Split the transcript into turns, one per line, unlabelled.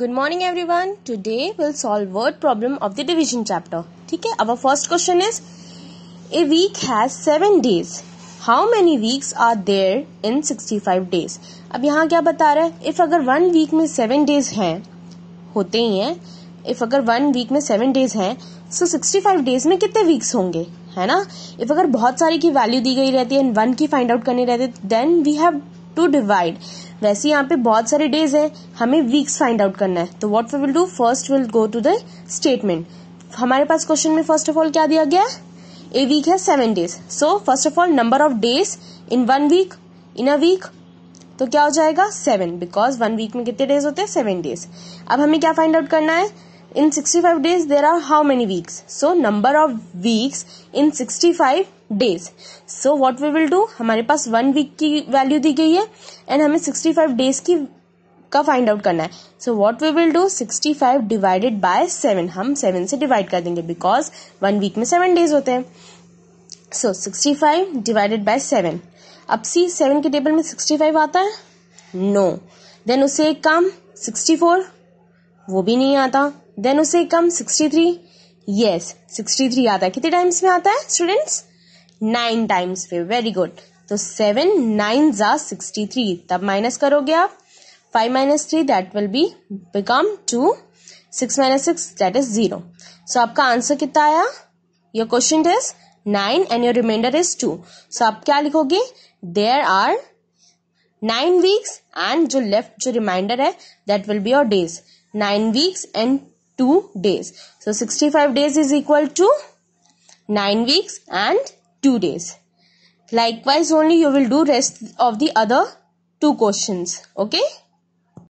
Good morning everyone today will solve word problem of the division chapter ठीक है अब first question is a week has seven days how many weeks are there in sixty five days अब यहाँ क्या बता रहा है if अगर वन वीक में सेवन डेज हैं होते ही हैं इफ अगर वन वीक में सेवन डेज हैं सो सिक्सटी फाइव डेज में कितने वीक्स होंगे है ना इफ अगर बहुत सारी की वैल्यू दी गई रहती है एंड वन की फाइंड आउट करनी रहती है then we have to divide वैसे यहाँ पे बहुत सारे डेज है हमें वीक्स फाइंड आउट करना है तो what we will do first will go to the statement हमारे पास क्वेश्चन में फर्स्ट ऑफ ऑल क्या दिया गया ए वीक है seven days so first of all number of days in one week in a week तो क्या हो जाएगा सेवन बिकॉज वन वीक में कितने डेज होते हैं सेवन डेज अब हमें क्या फाइंड आउट करना है in sixty five days there are how many weeks so number of weeks in sixty five days so what we will do हमारे पास वन वीक की वैल्यू दी गई है एंड हमें सिक्सटी फाइव डेज की का फाइंड आउट करना है so what we will do sixty five divided by seven हम सेवन से डिवाइड कर देंगे बिकॉज वन वीक में सेवन डेज होते हैं so sixty five divided by seven अब सी सेवन के टेबल में सिक्सटी फाइव आता है नो no. देन उसे एक काम सिक्सटी फोर वो भी नहीं आता देन उसे come sixty three yes sixty three आता है कितने टाइम्स में आता है स्टूडेंट्स नाइन टाइम्स पे वेरी गुड तो सेवन नाइन जा सिक्सटी थ्री तब माइनस करोगे आप five minus three that will be become two six minus six that is zero so आपका आंसर कितना आया your question is nine and your reminder is two so आप क्या लिखोगे there are nine weeks and जो left जो reminder है that will be your days nine weeks and 2 days. So 65 days is equal to 9 weeks and 2 days. Likewise only you will do rest of the other two questions. Okay.